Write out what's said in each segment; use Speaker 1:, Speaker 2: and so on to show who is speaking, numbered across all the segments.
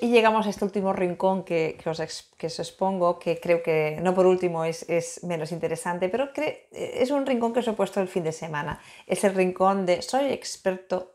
Speaker 1: y llegamos a este último rincón que, os, expongo, que creo que no por último es, menos interesante, pero es un rincón que os he puesto el fin de semana. Es el rincón de soy experto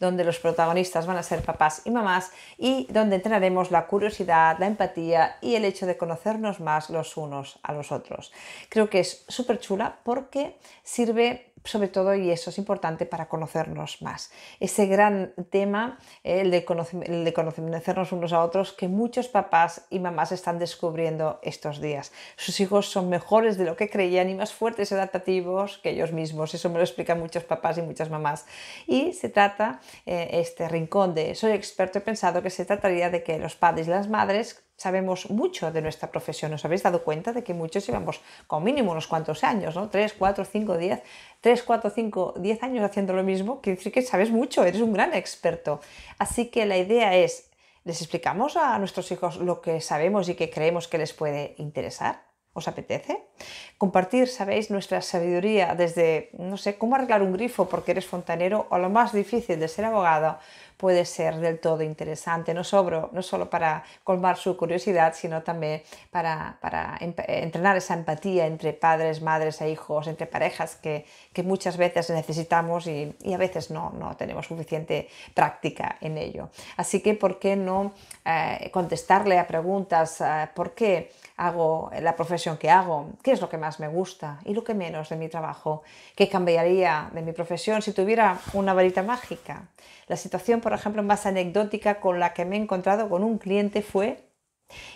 Speaker 1: donde los protagonistas van a ser papás y mamás y donde entrenaremos la curiosidad, la empatía y el hecho de conocernos más los unos a los otros. Creo que es súper chula porque sirve sobre todo, y eso es importante para conocernos más. Ese gran tema, el de, el conocernos unos a otros, que muchos papás y mamás están descubriendo estos días. Sus hijos son mejores de lo que creían y más fuertes y adaptativos que ellos mismos. Eso me lo explican muchos papás y muchas mamás. Y se se trata eh, este rincón de Soy experto, he pensado que se trataría de que los padres y las madres sabemos mucho de nuestra profesión. ¿Os habéis dado cuenta de que muchos llevamos como mínimo unos cuantos años, ¿no? 3, 4, 5, 10, 3, 4, 5, 10 años haciendo lo mismo? Quiere decir que sabes mucho, eres un gran experto. Así que la idea es, ¿les explicamos a nuestros hijos lo que sabemos y que creemos que les puede interesar? ¿Os apetece? Compartir, sabéis, nuestra sabiduría desde, no sé, cómo arreglar un grifo porque eres fontanero o lo más difícil de ser abogado puede ser del todo interesante, no, sobro, no solo para colmar su curiosidad, sino también para, para eh, entrenar esa empatía entre padres, madres e hijos, entre parejas que, que muchas veces necesitamos y, a veces no, no tenemos suficiente práctica en ello. Así que, ¿por qué no eh, contestarle a preguntas? Eh, ¿Por qué hago la profesión? qué hago, qué es lo que más me gusta y lo que menos de mi trabajo, qué cambiaría de mi profesión si tuviera una varita mágica. La situación, por ejemplo, más anecdótica con la que me he encontrado con un cliente fue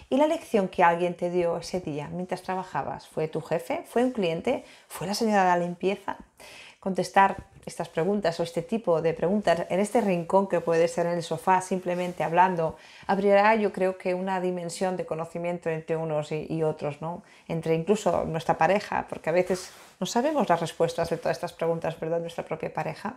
Speaker 1: y la lección que alguien te dio ese día mientras trabajabas, ¿fue tu jefe? ¿Fue un cliente? ¿Fue la señora de la limpieza? contestar estas preguntas o este tipo de preguntas en este rincón que puede ser en el sofá simplemente hablando, abrirá yo creo que una dimensión de conocimiento entre unos y, y otros, ¿no? entre incluso nuestra pareja, porque a veces no sabemos las respuestas de todas estas preguntas, ¿verdad? Nuestra propia pareja.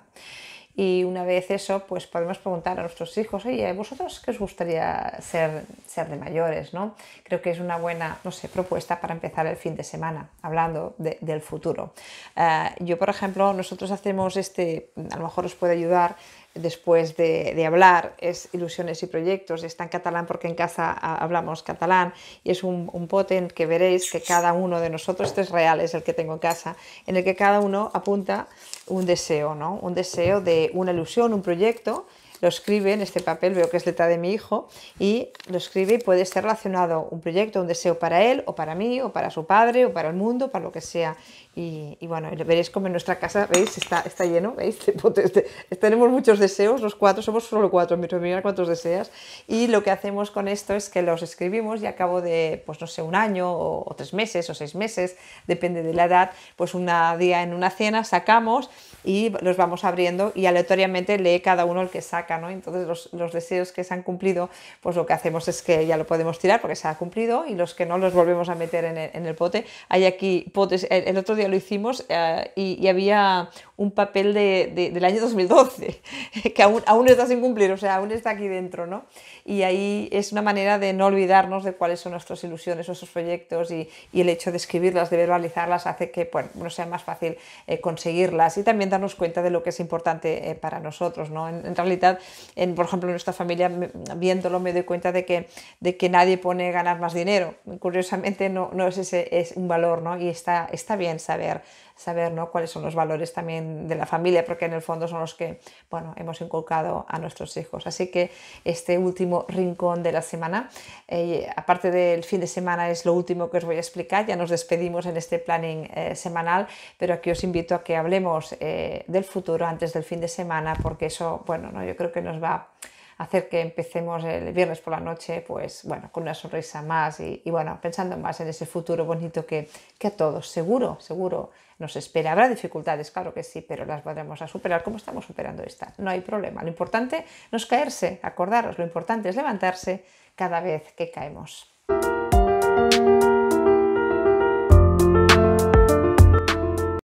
Speaker 1: Y una vez eso, pues podemos preguntar a nuestros hijos, oye, ¿vosotros qué os gustaría ser, ser de mayores? ¿no? Creo que es una buena, no sé, propuesta para empezar el fin de semana, hablando del futuro. Eh, yo, por ejemplo, nosotros hacemos este, a lo mejor os puede ayudar, después de, hablar es Ilusiones y Proyectos, está en catalán porque en casa ah, hablamos catalán y es un, un que veréis que cada uno de nosotros, este es real, es el que tengo en casa, en el que cada uno apunta un deseo, ¿no? un deseo de una ilusión, un proyecto lo escribe en este papel, veo que es letra de mi hijo, y lo escribe y puede ser relacionado un proyecto, un deseo para él, o para mí, o para su padre, o para el mundo, para lo que sea. Y, bueno, veréis como en nuestra casa, veis, está, lleno, veis, pues este, tenemos muchos deseos, los cuatro, somos solo cuatro, mira cuántos deseas, y lo que hacemos con esto es que los escribimos y a cabo de, pues no sé, un año, o, o tres meses, o seis meses, depende de la edad, pues un día en una cena sacamos y los vamos abriendo y aleatoriamente lee cada uno el que saca, ¿no? Entonces los, los, deseos que se han cumplido, pues lo que hacemos es que ya lo podemos tirar porque se ha cumplido y los que no los volvemos a meter en el, en el pote. Hay aquí potes, el, otro día lo hicimos eh, y, había un papel de, del año 2012 que aún, aún está sin cumplir, o sea, aún está aquí dentro, ¿no? Y ahí es una manera de no olvidarnos de cuáles son nuestras ilusiones, esos proyectos y, el hecho de escribirlas, de verbalizarlas, hace que, bueno, no sea más fácil eh, conseguirlas y también darnos cuenta de lo que es importante eh, para nosotros. ¿no? En, realidad, en, por ejemplo, en nuestra familia, viéndolo, me doy cuenta de que, de que nadie pone ganar más dinero. Curiosamente, no, no es ese es un valor ¿no? y está, está bien saber saber ¿no? cuáles son los valores también de la familia, porque en el fondo son los que bueno, hemos inculcado a nuestros hijos. Así que este último rincón de la semana, eh, aparte del fin de semana, es lo último que os voy a explicar. Ya nos despedimos en este planning eh, semanal, pero aquí os invito a que hablemos eh, del futuro antes del fin de semana, porque eso, bueno, ¿no? yo creo que nos va hacer que empecemos el viernes por la noche, pues bueno, con una sonrisa más y, bueno, pensando más en ese futuro bonito que, que, a todos, seguro, seguro nos espera. Habrá dificultades, claro que sí, pero las podremos a superar como estamos superando esta. No hay problema. Lo importante no es caerse, acordaros, lo importante es levantarse cada vez que caemos.